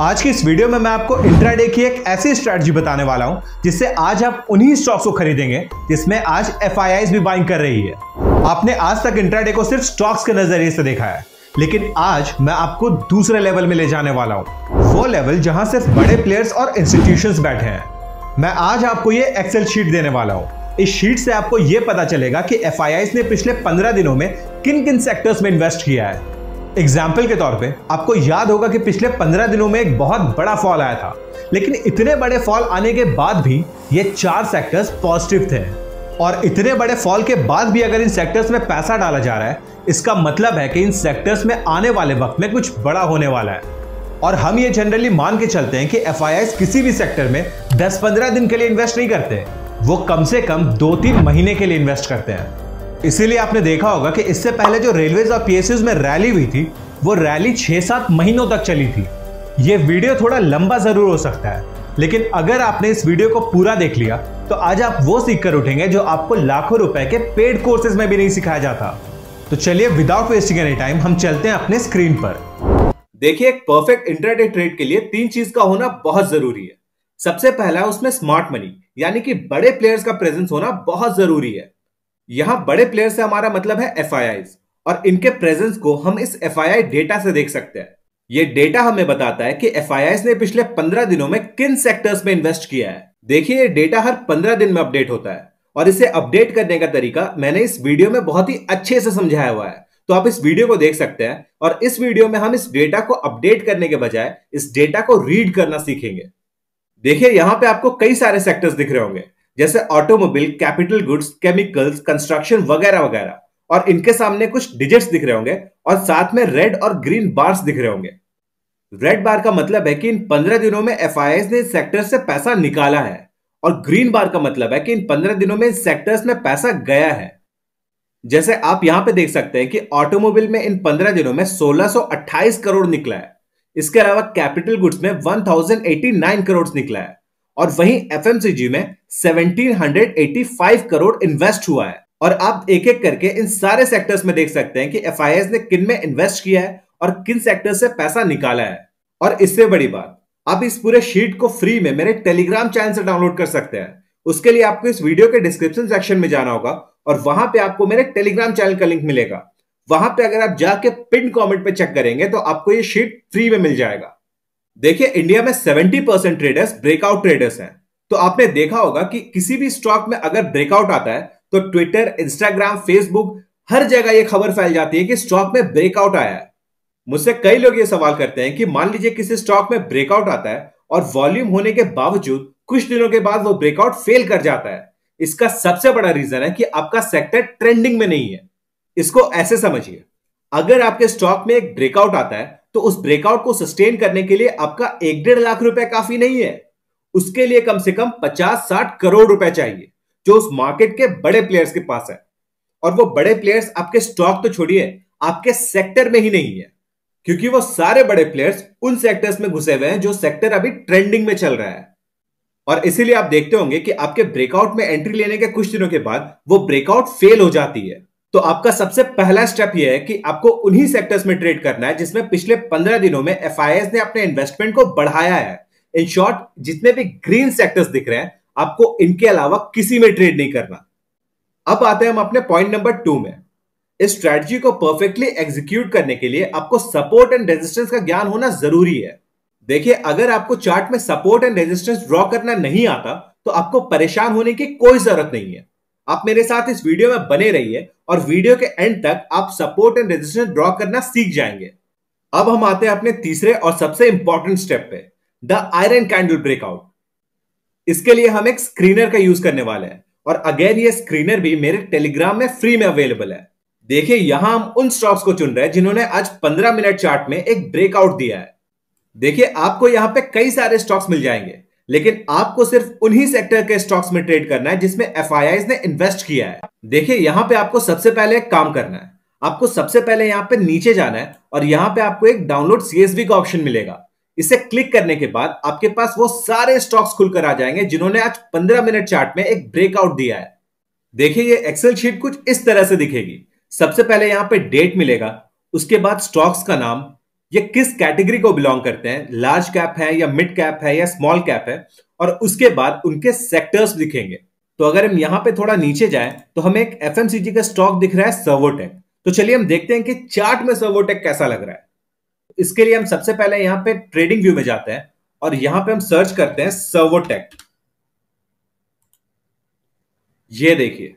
आज की इस वीडियो में मैं आपको इंट्राडे की एक ऐसी स्ट्रेटजी बताने वाला हूं जिससे आज आप उन्हीं स्टॉक्स को खरीदेंगे जिसमें आज एफ भी बाइंग कर रही है आपने आज तक इंट्राडे को सिर्फ स्टॉक्स के नजरिए से देखा है लेकिन आज मैं आपको दूसरे लेवल में ले जाने वाला हूं वो लेवल जहां सिर्फ बड़े प्लेयर्स और इंस्टीट्यूशन बैठे हैं मैं आज आपको ये एक्सेल शीट देने वाला हूँ इस शीट से आपको ये पता चलेगा कि एफ ने पिछले पंद्रह दिनों में किन किन सेक्टर्स में इन्वेस्ट किया है एग्जाम्पल के तौर पे आपको याद होगा कि पिछले 15 दिनों में एक बहुत बड़ा फॉल आया था लेकिन इतने बड़े फॉल आने के बाद भी ये चार सेक्टर्स पॉजिटिव थे और इतने बड़े फॉल के बाद भी अगर इन सेक्टर्स में पैसा डाला जा रहा है इसका मतलब है कि इन सेक्टर्स में आने वाले वक्त में कुछ बड़ा होने वाला है और हम ये जनरली मान के चलते हैं कि एफ किसी भी सेक्टर में 10-15 दिन के लिए इन्वेस्ट नहीं करते वो कम से कम दो तीन महीने के लिए इन्वेस्ट करते हैं इसीलिए आपने देखा होगा कि इससे पहले जो रेलवे और पीएसयूज में रैली हुई थी वो रैली छह सात महीनों तक चली थी ये वीडियो थोड़ा लंबा ज़रूर हो सकता है लेकिन अगर आपने इस वीडियो को पूरा देख लिया तो आज आप वो सीख कर उठेंगे जो आपको लाखों रुपए के पेड कोर्सेज में भी नहीं सिखाया जाता तो चलिए विदाउट वेस्टिंग एनी टाइम हम चलते हैं अपने स्क्रीन पर देखिए एक परफेक्ट इंटरनेट ट्रेड के लिए तीन चीज का होना बहुत जरूरी है सबसे पहला है उसमें स्मार्ट मनी यानी कि बड़े प्लेयर्स का प्रेजेंस होना बहुत जरूरी है यहां बड़े प्लेयर से हमारा मतलब है एफ और इनके प्रेजेंस को हम इस एफ डेटा से देख सकते हैं ये डेटा हमें बताता है कि एफ ने पिछले पंद्रह दिनों में किन सेक्टर्स में इन्वेस्ट किया है देखिए ये डेटा हर पंद्रह दिन में अपडेट होता है और इसे अपडेट करने का तरीका मैंने इस वीडियो में बहुत ही अच्छे से समझाया हुआ है तो आप इस वीडियो को देख सकते हैं और इस वीडियो में हम इस डेटा को अपडेट करने के बजाय इस डेटा को रीड करना सीखेंगे देखिए यहां पे आपको कई सारे सेक्टर्स दिख रहे होंगे जैसे automobile capital goods chemicals construction वगैरह वगैरह और इनके सामने कुछ डिजिट्स दिख रहे होंगे और साथ में रेड और ग्रीन बार्स दिख रहे होंगे रेड बार का मतलब है कि इन पंद्रह दिनों में एफ ने इस सेक्टर से पैसा निकाला है और ग्रीन बार का मतलब है कि इन पंद्रह दिनों में सेक्टर्स में पैसा गया है जैसे आप यहां पे देख सकते हैं कि ऑटोमोबाइल में इन पंद्रह दिनों में 1628 करोड़ निकला है इसके अलावा कैपिटल गुड्स में 1089 करोड़ निकला है और वहीं एफएमसीजी में 1785 करोड़ इन्वेस्ट हुआ है और आप एक एक करके इन सारे सेक्टर्स में देख सकते हैं कि एफ ने किन में इन्वेस्ट किया है और किन सेक्टर से पैसा निकाला है और इससे बड़ी बात आप इस पूरे शीट को फ्री में मेरे टेलीग्राम चैनल से डाउनलोड कर सकते हैं उसके लिए आपको इस वीडियो के डिस्क्रिप्शन सेक्शन में जाना होगा और वहां पे आपको मेरे टेलीग्राम चैनल का लिंक मिलेगा वहां पे अगर आप जाके पिन कमेंट पे चेक करेंगे तो आपको ये शीट फ्री में मिल जाएगा देखिए इंडिया में 70 परसेंट ट्रेडर्स ब्रेकआउट ट्रेडर्स हैं तो आपने देखा होगा कि किसी भी स्टॉक में अगर ब्रेकआउट आता है तो ट्विटर इंस्टाग्राम फेसबुक हर जगह यह खबर फैल जाती है कि स्टॉक में ब्रेकआउट आया है मुझसे कई लोग ये सवाल करते हैं कि मान लीजिए किसी स्टॉक में ब्रेकआउट आता है और वॉल्यूम होने के बावजूद कुछ दिनों के बाद वो ब्रेकआउट फेल कर जाता है इसका सबसे बड़ा रीजन है कि आपका सेक्टर ट्रेंडिंग में नहीं है इसको ऐसे समझिए अगर आपके स्टॉक में एक ब्रेकआउट आता है तो उस ब्रेकआउट को सस्टेन करने के लिए आपका एक डेढ़ लाख रुपए काफी नहीं है उसके लिए कम से कम पचास साठ करोड़ रुपए चाहिए जो उस मार्केट के बड़े प्लेयर्स के पास है और वो बड़े प्लेयर्स आपके स्टॉक तो छोड़िए आपके सेक्टर में ही नहीं है क्योंकि वो सारे बड़े प्लेयर्स उन सेक्टर्स में घुसे हुए हैं जो सेक्टर अभी ट्रेंडिंग में चल रहा है और इसीलिए आप देखते होंगे कि आपके ब्रेकआउट में एंट्री लेने के कुछ दिनों के बाद वो ब्रेकआउट फेल हो जाती है तो आपका सबसे पहला स्टेप यह है कि आपको उन्हीं सेक्टर्स में ट्रेड करना है जिसमें पिछले पंद्रह दिनों में एफ ने अपने इन्वेस्टमेंट को बढ़ाया है इन शॉर्ट जितने भी ग्रीन सेक्टर्स दिख रहे हैं आपको इनके अलावा किसी में ट्रेड नहीं करना अब आते हैं हम अपने पॉइंट नंबर टू में इस स्ट्रेटजी को परफेक्टली एग्जीक्यूट करने के लिए आपको सपोर्ट एंड रेजिस्टेंस का ज्ञान होना जरूरी है देखिए अगर आपको चार्ट में सपोर्ट एंड रेजिस्टेंस ड्रॉ करना नहीं आता तो आपको परेशान होने की कोई जरूरत नहीं है आप मेरे साथ इस वीडियो में बने रहिए और वीडियो के एंड तक आप सपोर्ट एंड रेजिस्टेंस ड्रॉ करना सीख जाएंगे अब हम आते हैं अपने तीसरे और सबसे इंपॉर्टेंट स्टेप पे द आयरन कैंडल ब्रेकआउट इसके लिए हम एक स्क्रीनर का यूज करने वाले हैं और अगेन ये स्क्रीनर भी मेरे टेलीग्राम में फ्री में अवेलेबल है देखिए यहां हम उन स्टॉक्स को चुन रहे हैं जिन्होंने आज 15 मिनट चार्ट में एक ब्रेकआउट दिया है देखिए आपको यहां पे कई सारे स्टॉक्स मिल जाएंगे लेकिन आपको सिर्फ उन्हीं सेक्टर के स्टॉक्स में ट्रेड करना है जिसमें एफ ने इन्वेस्ट किया है देखिए यहाँ पे आपको सबसे पहले एक काम करना है आपको सबसे पहले यहाँ पे नीचे जाना है और यहाँ पे आपको एक डाउनलोड सीएसबी का ऑप्शन मिलेगा इसे क्लिक करने के बाद आपके पास वो सारे स्टॉक्स खुलकर आ जाएंगे जिन्होंने आज पंद्रह मिनट चार्ट में एक ब्रेकआउट दिया है देखिए ये एक्सेल शीट कुछ इस तरह से दिखेगी सबसे पहले यहाँ पे डेट मिलेगा उसके बाद स्टॉक्स का नाम ये किस कैटेगरी को बिलोंग करते हैं लार्ज कैप है या मिड कैप है या स्मॉल कैप है और उसके बाद उनके सेक्टर्स दिखेंगे तो अगर हम यहां पे थोड़ा नीचे जाएं तो हमें एक एफ का स्टॉक दिख रहा है सर्वोटेक तो चलिए हम देखते हैं कि चार्ट में सर्वोटेक कैसा लग रहा है इसके लिए हम सबसे पहले यहां पे ट्रेडिंग व्यू में जाते हैं और यहां पे हम सर्च करते हैं सर्वोटेक ये देखिए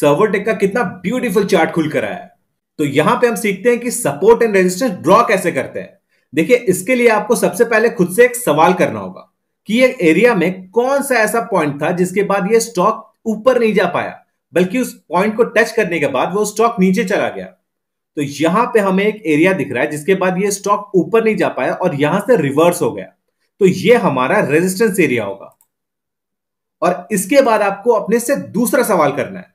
सर्वोटेक का कितना ब्यूटीफुल चार्ट खुल कर आया है तो यहां पे हम सीखते हैं कि सपोर्ट एंड रेजिस्टेंस ड्रॉ कैसे करते हैं देखिए इसके लिए आपको सबसे पहले खुद से एक सवाल करना होगा कि ये एरिया में कौन सा ऐसा पॉइंट था जिसके बाद ये स्टॉक ऊपर नहीं जा पाया बल्कि उस पॉइंट को टच करने के बाद वो स्टॉक नीचे चला गया तो यहां पे हमें एक एरिया दिख रहा है जिसके बाद ये स्टॉक ऊपर नहीं जा पाया और यहां से रिवर्स हो गया तो ये हमारा रेजिस्टेंस एरिया होगा और इसके बाद आपको अपने से दूसरा सवाल करना है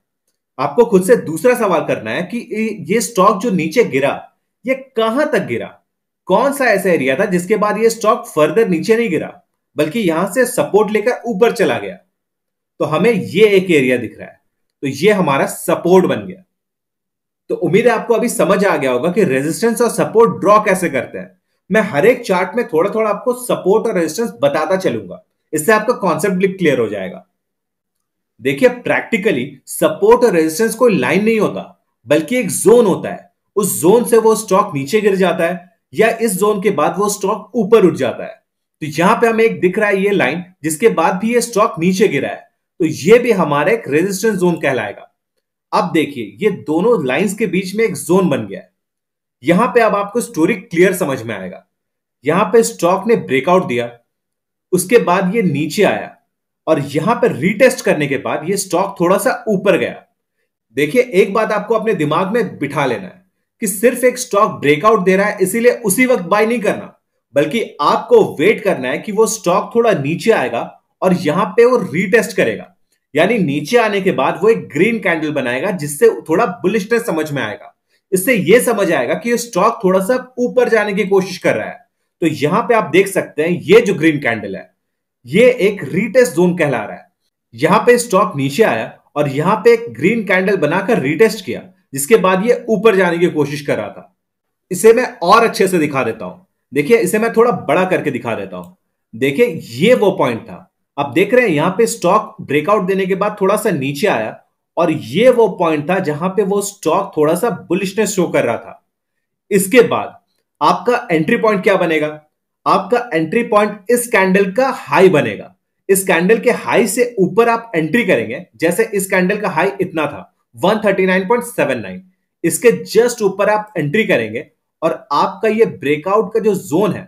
आपको खुद से दूसरा सवाल करना है कि ये स्टॉक जो नीचे गिरा ये कहां तक गिरा कौन सा ऐसा एरिया था जिसके बाद ये स्टॉक फर्दर नीचे नहीं गिरा बल्कि यहां से सपोर्ट लेकर ऊपर चला गया तो हमें ये एक एरिया दिख रहा है तो ये हमारा सपोर्ट बन गया तो उम्मीद है आपको अभी समझ आ गया होगा कि रेजिस्टेंस और सपोर्ट ड्रॉ कैसे करते हैं मैं हर एक चार्ट में थोड़ा थोड़ा आपको सपोर्ट और रेजिस्टेंस बताता चलूंगा इससे आपका कॉन्सेप्ट क्लियर हो जाएगा देखिए प्रैक्टिकली सपोर्ट और रेजिस्टेंस कोई लाइन नहीं होता बल्कि एक जोन होता है उस जोन से वो स्टॉक नीचे गिर जाता है या इस जोन के बाद वो स्टॉक ऊपर उठ जाता है तो यहां पे हमें एक दिख रहा है ये लाइन जिसके बाद भी ये स्टॉक नीचे गिरा है तो ये भी हमारा एक रेजिस्टेंस जोन कहलाएगा अब देखिए ये दोनों लाइंस के बीच में एक जोन बन गया है यहां पे अब आपको स्टोरी क्लियर समझ में आएगा यहां पे स्टॉक ने ब्रेकआउट दिया उसके बाद ये नीचे आया और यहां पर रीटेस्ट करने के बाद ये स्टॉक थोड़ा सा ऊपर गया देखिए एक बात आपको अपने दिमाग में बिठा लेना है कि सिर्फ एक स्टॉक ब्रेकआउट दे रहा है इसीलिए उसी वक्त बाय नहीं करना बल्कि आपको वेट करना है कि वो स्टॉक थोड़ा नीचे आएगा और यहां पे वो रीटेस्ट करेगा यानी नीचे आने के बाद वो एक ग्रीन कैंडल बनाएगा जिससे थोड़ा बुलिशनेस समझ में आएगा इससे ये समझ आएगा कि ये स्टॉक थोड़ा सा ऊपर जाने की कोशिश कर रहा है तो यहां पे आप देख सकते हैं ये जो ग्रीन कैंडल है ये एक रीटेस्ट जोन कहला रहा है यहां पे स्टॉक नीचे आया और यहां पे एक ग्रीन कैंडल बनाकर रीटेस्ट किया जिसके बाद ये ऊपर जाने की कोशिश कर रहा था इसे मैं और अच्छे से दिखा देता हूं देखिए इसे मैं थोड़ा बड़ा करके दिखा देता हूं देखिए ये वो पॉइंट था आप देख रहे हैं यहां पे स्टॉक ब्रेकआउट देने के बाद थोड़ा सा नीचे आया और ये वो पॉइंट था जहां पे वो स्टॉक थोड़ा सा बुलिशनेस शो कर रहा था इसके बाद आपका एंट्री पॉइंट क्या बनेगा आपका एंट्री पॉइंट इस कैंडल का हाई बनेगा इस कैंडल के हाई से ऊपर आप एंट्री करेंगे जैसे इस कैंडल का हाई इतना था 139.79 इसके जस्ट ऊपर आप एंट्री करेंगे और आपका ये ब्रेकआउट का जो जोन है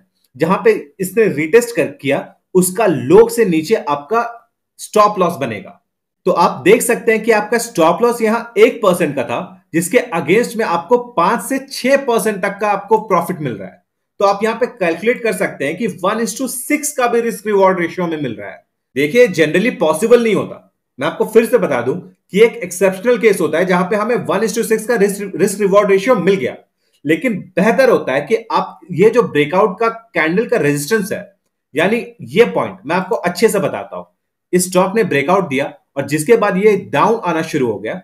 जहां पे इसने रिटेस्ट कर किया उसका लोग से नीचे आपका स्टॉप लॉस बनेगा तो आप देख सकते हैं कि आपका स्टॉप लॉस यहां एक परसेंट का था जिसके अगेंस्ट में आपको पांच से छह परसेंट तक का आपको प्रॉफिट मिल रहा है तो आप यहां पे कैलकुलेट कर सकते हैं कि वन इज टू सिक्स का भी रिस्क रिवॉर्ड रेशियो में मिल रहा है देखिए जनरली पॉसिबल नहीं होता मैं आपको फिर से बता दूं कि एक एक्सेप्शनल केस होता है जहां पे हमें वन इज टू सिक्स का रिस्क रिवॉर्ड रेशियो मिल गया लेकिन बेहतर होता है कि आप ये जो ब्रेकआउट का कैंडल का रेजिस्टेंस है यानी ये पॉइंट मैं आपको अच्छे से बताता हूं इस स्टॉक ने ब्रेकआउट दिया और जिसके बाद ये डाउन आना शुरू हो गया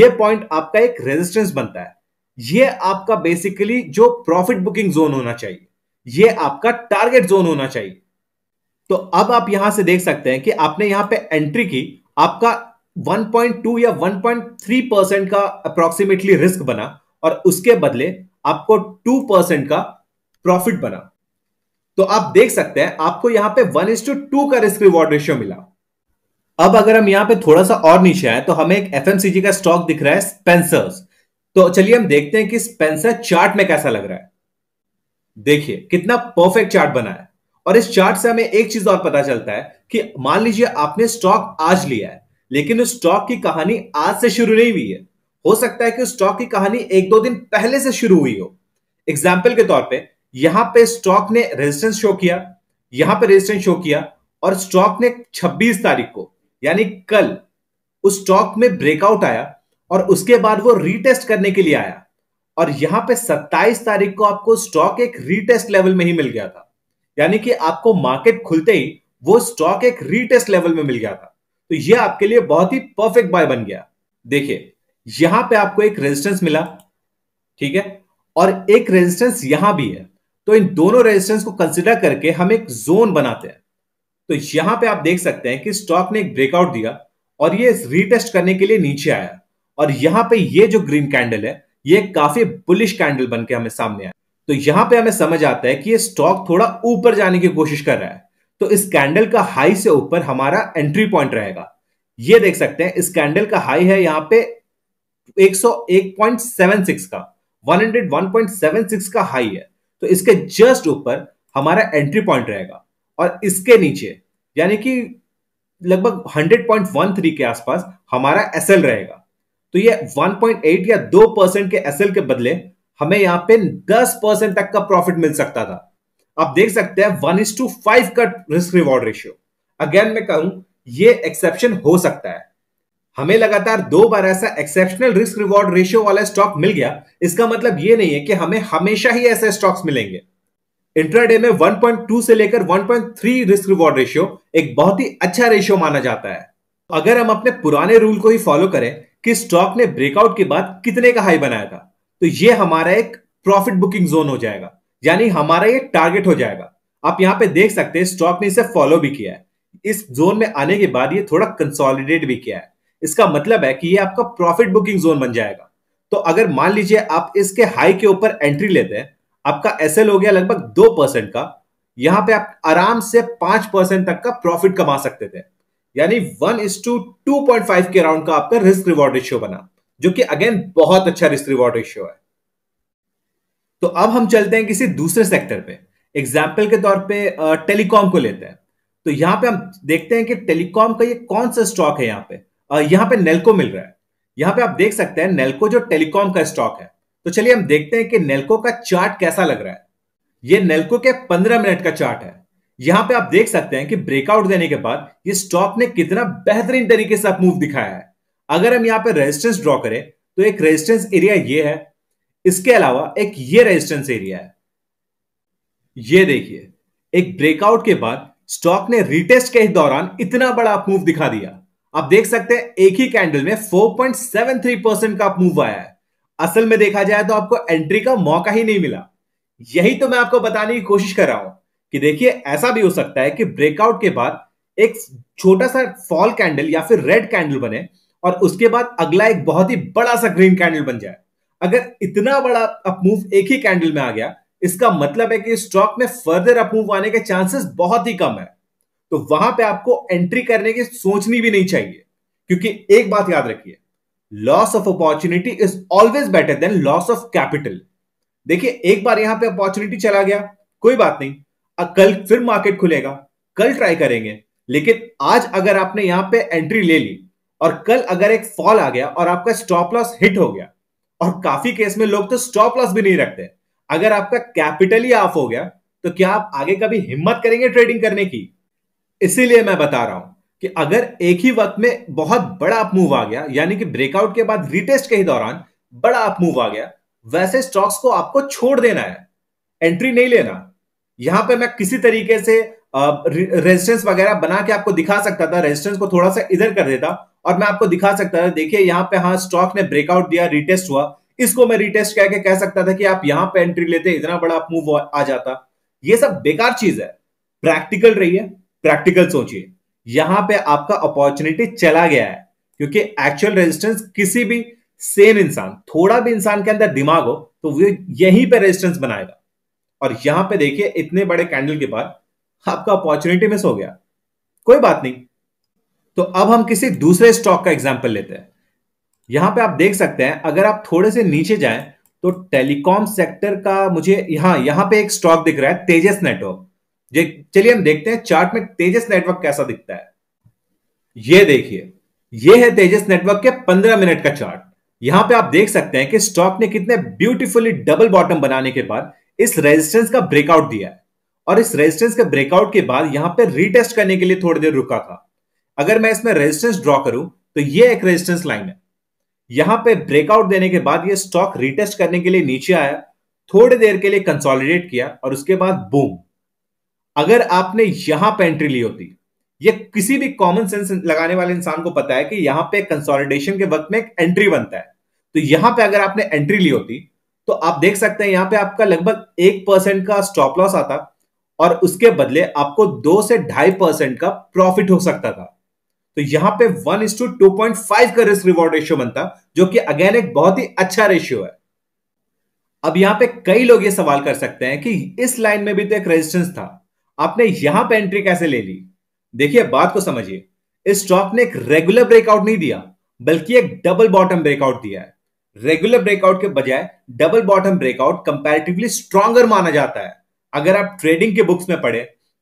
ये पॉइंट आपका एक रेजिस्टेंस बनता है ये आपका बेसिकली जो प्रॉफिट बुकिंग जोन होना चाहिए ये आपका टारगेट जोन होना चाहिए तो अब आप यहां से देख सकते हैं कि आपने यहां पे एंट्री की आपका 1.2 या 1.3 परसेंट का अप्रोक्सीमेटली रिस्क बना और उसके बदले आपको 2 परसेंट का प्रॉफिट बना तो आप देख सकते हैं आपको यहां पे वन इंस टू टू का रिस्क रिवॉर्ड रेशियो मिला अब अगर हम यहां पे थोड़ा सा और नीचे आए तो हमें एक एफ का स्टॉक दिख रहा है स्पेंसर्स तो चलिए हम देखते हैं कि स्पेंसर चार्ट में कैसा लग रहा है देखिए कितना परफेक्ट चार्ट बना है और इस चार्ट से हमें एक चीज और पता चलता है कि मान लीजिए आपने स्टॉक आज लिया है लेकिन उस स्टॉक की कहानी आज से शुरू नहीं हुई है हो सकता है कि उस स्टॉक की कहानी एक दो दिन पहले से शुरू हुई हो एग्जाम्पल के तौर पे यहां पे स्टॉक ने रेजिस्टेंस शो किया यहां पे रेजिस्टेंस शो किया और स्टॉक ने 26 तारीख को यानी कल उस स्टॉक में ब्रेकआउट आया और उसके बाद वो रीटेस्ट करने के लिए आया और यहां पे 27 तारीख को आपको स्टॉक एक रीटेस्ट लेवल में ही मिल गया था यानी कि आपको मार्केट खुलते ही वो स्टॉक एक रीटेस्ट लेवल में मिल गया था तो ये आपके लिए बहुत ही परफेक्ट बाय बन गया देखिए यहां पे आपको एक रेजिस्टेंस मिला ठीक है और एक रेजिस्टेंस यहां भी है तो इन दोनों रेजिस्टेंस को कंसिडर करके हम एक जोन बनाते हैं तो यहां पे आप देख सकते हैं कि स्टॉक ने एक ब्रेकआउट दिया और ये रीटेस्ट करने के लिए नीचे आया और यहां पे ये जो ग्रीन कैंडल है ये काफी बुलिश कैंडल बन के हमें सामने आया तो यहां पे हमें समझ आता है कि ये स्टॉक थोड़ा ऊपर जाने की कोशिश कर रहा है तो इस कैंडल का हाई से ऊपर हमारा एंट्री पॉइंट रहेगा ये देख सकते हैं इस कैंडल का हाई है यहाँ पे 101.76 का 101.76 का हाई है तो इसके जस्ट ऊपर हमारा एंट्री पॉइंट रहेगा और इसके नीचे यानी कि लगभग 100.13 के आसपास हमारा एसएल रहेगा तो ये 1.8 या 2 परसेंट के एसएल के बदले हमें यहां पे 10 परसेंट तक का प्रॉफिट मिल सकता था आप देख सकते हैं वन इज टू फाइव का रिस्क रिवॉर्ड रेशियो अगेन मैं कहूं ये एक्सेप्शन हो सकता है हमें लगातार दो बार ऐसा एक्सेप्शनल रिस्क रिवॉर्ड रेशियो वाला स्टॉक मिल गया इसका मतलब ये नहीं है कि हमें हमेशा ही ऐसे स्टॉक्स मिलेंगे इंट्राडे में 1.2 से लेकर 1.3 रिस्क रिवॉर्ड रेशियो एक बहुत ही अच्छा रेशियो माना जाता है अगर हम अपने पुराने रूल को ही फॉलो करें कि स्टॉक ने ब्रेकआउट के बाद कितने का हाई बनाया था तो ये हमारा एक प्रॉफिट बुकिंग जोन हो जाएगा यानी हमारा ये टारगेट हो जाएगा आप यहां पे देख सकते हैं स्टॉक ने इसे फॉलो भी किया है इस जोन में आने के बाद ये थोड़ा कंसोलिडेट भी किया है इसका मतलब है कि ये आपका प्रॉफिट बुकिंग जोन बन जाएगा तो अगर मान लीजिए आप इसके हाई के ऊपर एंट्री लेते हैं आपका एस हो गया लगभग दो परसेंट का यहां पे आप आराम से पांच परसेंट तक का प्रॉफिट कमा सकते थे यानी one is to two point five के राउंड का आपका रिस्क रिवॉर्ड रेशियो बना जो कि अगेन बहुत अच्छा रिस्क रिवॉर्ड रेशियो है तो अब हम चलते हैं किसी दूसरे सेक्टर पे एग्जाम्पल के तौर पे टेलीकॉम को लेते हैं तो यहां पे हम देखते हैं कि टेलीकॉम का ये कौन सा स्टॉक है यहां पे यहां पे नेल्को मिल रहा है यहां पे आप देख सकते हैं नेल्को जो टेलीकॉम का स्टॉक है तो चलिए हम देखते हैं कि नेल्को का चार्ट कैसा लग रहा है ये नेल्को के पंद्रह मिनट का चार्ट है यहां पे आप देख सकते हैं कि ब्रेकआउट देने के बाद ये स्टॉक ने कितना बेहतरीन तरीके से मूव दिखाया है अगर हम यहां पे रेजिस्टेंस ड्रॉ करें तो एक रेजिस्टेंस एरिया ये है इसके अलावा एक ये रेजिस्टेंस एरिया है ये देखिए एक ब्रेकआउट के बाद स्टॉक ने रिटेस्ट के दौरान इतना बड़ा अपमूव दिखा दिया आप देख सकते हैं एक ही कैंडल में फोर परसेंट का अपमूव आया है असल में देखा जाए तो आपको एंट्री का मौका ही नहीं मिला यही तो मैं आपको बताने की कोशिश कर रहा हूं कि देखिए ऐसा भी हो सकता है कि ब्रेकआउट के बाद एक छोटा सा फॉल कैंडल या फिर रेड कैंडल बने और उसके बाद अगला एक बहुत ही बड़ा सा ग्रीन कैंडल बन जाए अगर इतना बड़ा अपमूव एक ही कैंडल में आ गया इसका मतलब है कि स्टॉक में फर्दर अपमूव आने के चांसेस बहुत ही कम है तो वहां पे आपको एंट्री करने की सोचनी भी नहीं चाहिए क्योंकि एक बात याद रखिए loss of opportunity is always better than loss of capital देखिए एक बार यहां पे अपॉर्चुनिटी चला गया कोई बात नहीं कल फिर मार्केट खुलेगा कल ट्राई करेंगे लेकिन आज अगर आपने यहां पे एंट्री ले ली और कल अगर एक फॉल आ गया और आपका स्टॉप लॉस हिट हो गया और काफी केस में लोग तो स्टॉप लॉस भी नहीं रखते अगर आपका कैपिटल ही ऑफ हो गया तो क्या आप आगे कभी हिम्मत करेंगे ट्रेडिंग करने की इसीलिए मैं बता रहा हूं कि अगर एक ही वक्त में बहुत बड़ा मूव आ गया यानी कि ब्रेकआउट के बाद रिटेस्ट के ही दौरान बड़ा अप मूव आ गया वैसे स्टॉक्स को आपको छोड़ देना है एंट्री नहीं लेना यहां पे मैं किसी तरीके से रेजिस्टेंस वगैरह बना के आपको दिखा सकता था रेजिस्टेंस को थोड़ा सा इधर कर देता और मैं आपको दिखा सकता था देखिए यहाँ पे हाँ स्टॉक ने ब्रेकआउट दिया रिटेस्ट हुआ इसको मैं रिटेस्ट कह के कह सकता था कि आप यहाँ पे एंट्री लेते इतना बड़ा आप मूव आ जाता ये सब बेकार चीज है प्रैक्टिकल है प्रैक्टिकल सोचिए यहां पे आपका अपॉर्चुनिटी चला गया है क्योंकि एक्चुअल रेजिस्टेंस किसी भी सेम इंसान थोड़ा भी इंसान के अंदर दिमाग हो तो वो यहीं पे रेजिस्टेंस बनाएगा और यहां पे देखिए इतने बड़े कैंडल के बाद आपका अपॉर्चुनिटी मिस हो गया कोई बात नहीं तो अब हम किसी दूसरे स्टॉक का एग्जाम्पल लेते हैं यहां पे आप देख सकते हैं अगर आप थोड़े से नीचे जाए तो टेलीकॉम सेक्टर का मुझे यहां यहां पे एक स्टॉक दिख रहा है तेजस नेटवर्क चलिए हम देखते हैं चार्ट में तेजस नेटवर्क कैसा दिखता है ये देखिए ये है तेजस नेटवर्क के 15 मिनट का चार्ट यहां पे आप देख सकते हैं कि स्टॉक ने कितने ब्यूटीफुली डबल बॉटम बनाने के बाद इस रेजिस्टेंस का ब्रेकआउट दिया है और इस रेजिस्टेंस के ब्रेकआउट के बाद यहां पर रीटेस्ट करने के लिए थोड़ी देर रुका था अगर मैं इसमें रेजिस्टेंस ड्रॉ करूं तो यह एक रेजिस्टेंस लाइन है यहां पर ब्रेकआउट देने के बाद यह स्टॉक रीटेस्ट करने के लिए नीचे आया थोड़ी देर के लिए कंसोलिडेट किया और उसके बाद बूम अगर आपने यहां पर एंट्री ली होती ये किसी भी कॉमन सेंस लगाने वाले इंसान को पता है कि यहां पे कंसोलिडेशन के वक्त में एक एंट्री बनता है तो यहां पे अगर आपने एंट्री ली होती तो आप देख सकते हैं यहाँ पे आपका लगभग एक परसेंट का स्टॉप लॉस आता और उसके बदले आपको दो से ढाई परसेंट का प्रॉफिट हो सकता था तो यहाँ पे one is to two point five का रिस्क रिवॉर्ड रेशियो बनता जो कि अगेन एक बहुत ही अच्छा रेशियो है अब यहां पे कई लोग ये सवाल कर सकते हैं कि इस लाइन में भी तो एक रेजिस्टेंस था आपने यहां पे एंट्री कैसे ले ली देखिए बात को समझिए इस स्टॉक ने एक रेगुलर ब्रेकआउट नहीं दिया बल्कि एक डबल बॉटम ब्रेकआउट दिया है रेगुलर ब्रेकआउट के बजाय double bottom breakout comparatively stronger माना जाता है अगर आप ट्रेडिंग के बुक्स में पढ़े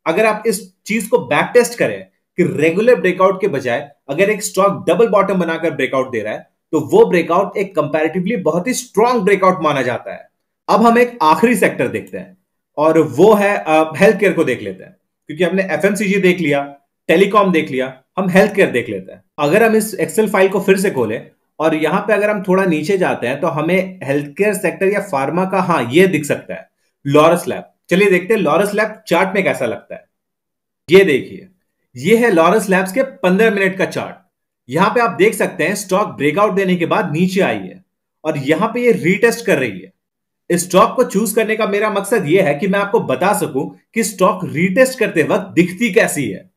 अगर आप इस चीज को बैक टेस्ट करें कि रेगुलर ब्रेकआउट के बजाय अगर एक स्टॉक डबल बॉटम बनाकर ब्रेकआउट दे रहा है तो वो ब्रेकआउट एक कंपैरेटिवली बहुत ही स्ट्रॉन्ग ब्रेकआउट माना जाता है अब हम एक आखिरी सेक्टर देखते हैं और वो है हेल्थ केयर को देख लेते हैं क्योंकि हमने एफ देख लिया टेलीकॉम देख लिया हम हेल्थ केयर देख लेते हैं अगर हम इस एक्सेल फाइल को फिर से खोलें और यहां पे अगर हम थोड़ा नीचे जाते हैं तो हमें हेल्थ केयर सेक्टर या फार्मा का हाँ ये दिख सकता है लॉरस लैब चलिए देखते हैं लॉरस लैब चार्ट में कैसा लगता है ये देखिए ये है लॉरस लैब्स के पंद्रह मिनट का चार्ट यहां पे आप देख सकते हैं स्टॉक ब्रेकआउट देने के बाद नीचे आई है और यहां पे ये रीटेस्ट कर रही है इस स्टॉक को चूज करने का मेरा मकसद ये है कि मैं आपको बता सकूं कि स्टॉक रीटेस्ट करते वक्त दिखती कैसी है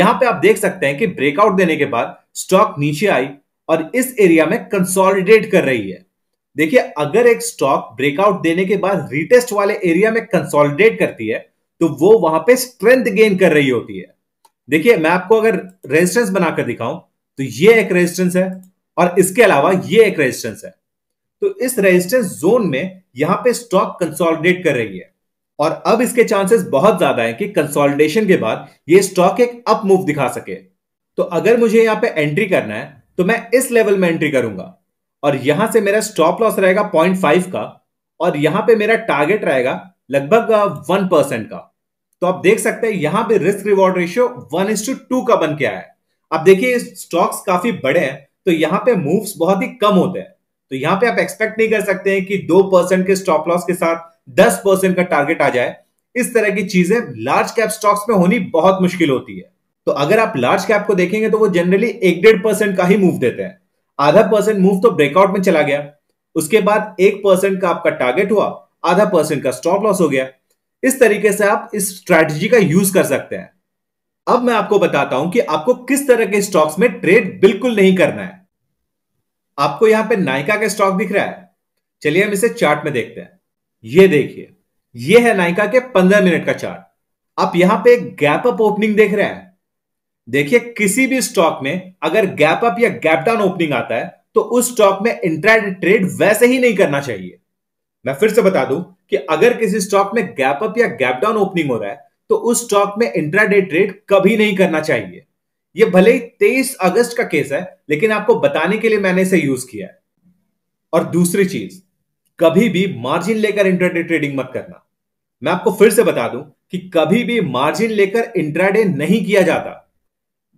यहां पे आप देख सकते हैं कि ब्रेकआउट देने के बाद स्टॉक नीचे आई और इस एरिया में कंसोलिडेट कर रही है देखिए अगर एक स्टॉक ब्रेकआउट देने के बाद रिटेस्ट वाले एरिया में कंसोलिडेट करती है तो वो वहां पे स्ट्रेंथ गेन कर रही होती है देखिए मैं आपको अगर रेजिस्टेंस बनाकर दिखाऊं तो ये एक रेजिस्टेंस है और इसके अलावा ये एक रेजिस्टेंस है तो इस रेजिस्टेंस जोन में यहां पे स्टॉक कंसोलिडेट कर रही है और अब इसके चांसेस बहुत ज्यादा है कि कंसोलिडेशन के बाद ये स्टॉक एक अप मूव दिखा सके तो अगर मुझे यहां पे एंट्री करना है तो मैं इस लेवल में एंट्री करूंगा और यहां से मेरा स्टॉप लॉस रहेगा पॉइंट फाइव का और यहां पे मेरा टारगेट रहेगा लगभग वन परसेंट का तो आप देख सकते हैं यहां पे risk reward ratio one is to two का बन के आया है आप देखिए स्टॉक्स काफी बड़े हैं तो यहां पे मूव्स बहुत ही कम होते हैं तो यहां पे आप एक्सपेक्ट नहीं कर सकते हैं कि दो परसेंट के स्टॉप लॉस के साथ दस परसेंट का टारगेट आ जाए इस तरह की चीजें लार्ज कैप स्टॉक्स में होनी बहुत मुश्किल होती है तो अगर आप लार्ज कैप को देखेंगे तो वो जनरली एक डेढ़ परसेंट का ही मूव देते हैं आधा परसेंट मूव तो ब्रेकआउट में चला गया उसके बाद एक परसेंट का आपका टारगेट हुआ आधा परसेंट का स्टॉप लॉस हो गया इस तरीके से आप इस स्ट्रैटेजी का यूज कर सकते हैं अब मैं आपको बताता हूं कि आपको किस तरह के स्टॉक्स में ट्रेड बिल्कुल नहीं करना है आपको यहां पे नायका का स्टॉक दिख रहा है चलिए हम इसे चार्ट में देखते हैं ये देखिए ये है नायका के पंद्रह मिनट का चार्ट आप यहां पे गैप अप ओपनिंग देख रहे हैं देखिए किसी भी स्टॉक में अगर गैप अप या गैप डाउन ओपनिंग आता है तो उस स्टॉक में इंट्राडे ट्रेड वैसे ही नहीं करना चाहिए मैं फिर से बता दूं कि अगर किसी स्टॉक में गैप अप या गैप डाउन ओपनिंग हो रहा है तो उस स्टॉक में इंट्राडे ट्रेड कभी नहीं करना चाहिए यह भले ही तेईस अगस्त का केस है लेकिन आपको बताने के लिए मैंने इसे यूज किया है और दूसरी चीज कभी भी मार्जिन लेकर इंट्राडे ट्रेडिंग मत करना मैं आपको फिर से बता दूं कि कभी भी मार्जिन लेकर इंट्राडे नहीं किया जाता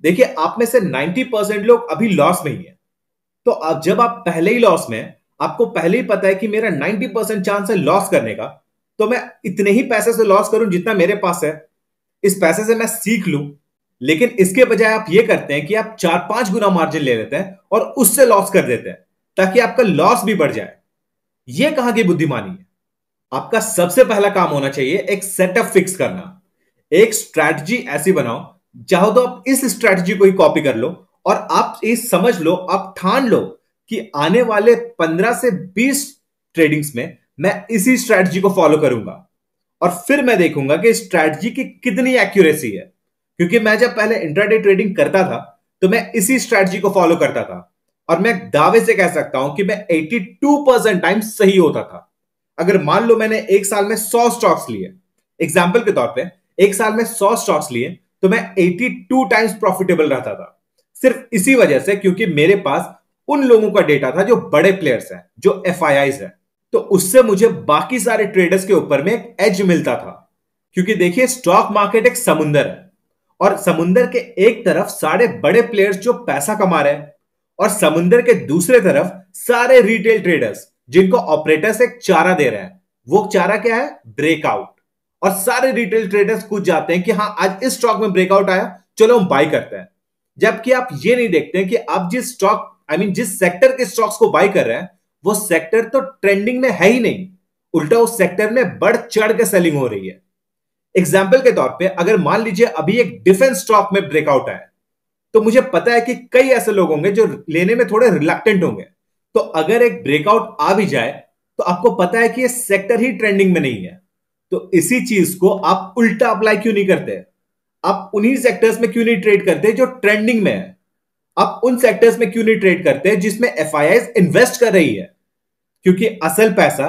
देखिए आप में से 90 परसेंट लोग अभी लॉस में ही है तो आप जब आप पहले ही लॉस में आपको पहले ही पता है कि मेरा 90 परसेंट चांस है लॉस करने का तो मैं इतने ही पैसे से लॉस करूं जितना मेरे पास है इस पैसे से मैं सीख लू लेकिन इसके बजाय आप ये करते हैं कि आप चार पांच गुना मार्जिन ले लेते हैं और उससे लॉस कर देते हैं ताकि आपका लॉस भी बढ़ जाए यह कहां की बुद्धिमानी है आपका सबसे पहला काम होना चाहिए एक सेटअप फिक्स करना एक स्ट्रैटेजी ऐसी बनाओ चाहो तो आप इस स्ट्रेटजी को ही कॉपी कर लो और आप ये समझ लो आप ठान लो कि आने वाले 15 से 20 ट्रेडिंग्स में मैं इसी स्ट्रेटजी को फॉलो करूंगा और फिर मैं देखूंगा कि स्ट्रेटजी की कितनी एक्यूरेसी है क्योंकि मैं जब पहले इंटरडे ट्रेडिंग करता था तो मैं इसी स्ट्रेटजी को फॉलो करता था और मैं दावे से कह सकता हूं कि मैं 82 परसेंट टाइम सही होता था अगर मान लो मैंने एक साल में 100 स्टॉक्स लिए एग्जाम्पल के तौर पे एक साल में 100 स्टॉक्स लिए तो मैं 82 टाइम्स प्रॉफिटेबल रहता था सिर्फ इसी वजह से क्योंकि मेरे पास उन लोगों का डेटा था जो बड़े प्लेयर्स हैं जो एफ है तो उससे मुझे बाकी सारे ट्रेडर्स के ऊपर में एक एज मिलता था क्योंकि देखिए स्टॉक मार्केट एक समुंदर है और समुंदर के एक तरफ सारे बड़े प्लेयर्स जो पैसा कमा रहे हैं और समुंदर के दूसरे तरफ सारे रिटेल ट्रेडर्स जिनको ऑपरेटर्स एक चारा दे रहे हैं वो चारा क्या है ब्रेकआउट और सारे रिटेल ट्रेडर्स कूद जाते हैं कि हाँ आज इस स्टॉक में ब्रेकआउट आया चलो हम बाई करते हैं जबकि आप ये नहीं देखते हैं कि आप जिस स्टॉक आई मीन जिस सेक्टर के स्टॉक्स को बाई कर रहे हैं वो सेक्टर तो ट्रेंडिंग में है ही नहीं उल्टा उस सेक्टर में बढ़ चढ़ के सेलिंग हो रही है एग्जाम्पल के तौर पे अगर मान लीजिए अभी एक डिफेंस स्टॉक में ब्रेकआउट आया तो मुझे पता है कि कई ऐसे लोग होंगे जो लेने में थोड़े रिलेक्टेंट होंगे तो अगर एक ब्रेकआउट आ भी जाए तो आपको पता है कि ये सेक्टर ही ट्रेंडिंग में नहीं है तो इसी चीज को आप उल्टा अप्लाई क्यों नहीं करते आप उन्हीं सेक्टर्स में क्यों नहीं ट्रेड करते जो ट्रेंडिंग में है आप उन सेक्टर्स में क्यों नहीं ट्रेड करते जिसमें एफ इन्वेस्ट कर रही है क्योंकि असल पैसा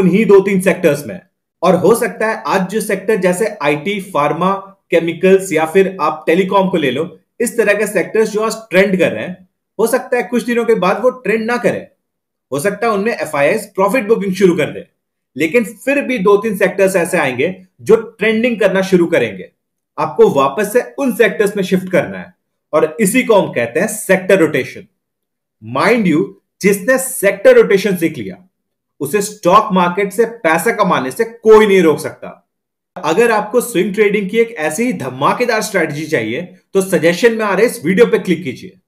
उन्हीं दो तीन सेक्टर्स में है और हो सकता है आज जो सेक्टर जैसे आईटी फार्मा केमिकल्स या फिर आप टेलीकॉम को ले लो इस तरह के सेक्टर्स जो आज ट्रेंड कर रहे हैं हो सकता है कुछ दिनों के बाद वो ट्रेंड ना करें हो सकता है उनमें एफ प्रॉफिट बुकिंग शुरू कर दें लेकिन फिर भी दो तीन सेक्टर्स ऐसे आएंगे जो ट्रेंडिंग करना शुरू करेंगे आपको वापस से उन सेक्टर्स में शिफ्ट करना है और इसी को हम कहते हैं सेक्टर रोटेशन माइंड यू जिसने सेक्टर रोटेशन सीख लिया उसे स्टॉक मार्केट से पैसा कमाने से कोई नहीं रोक सकता अगर आपको स्विंग ट्रेडिंग की एक ऐसी ही धमाकेदार स्ट्रेटजी चाहिए तो सजेशन में आ रहे इस वीडियो पर क्लिक कीजिए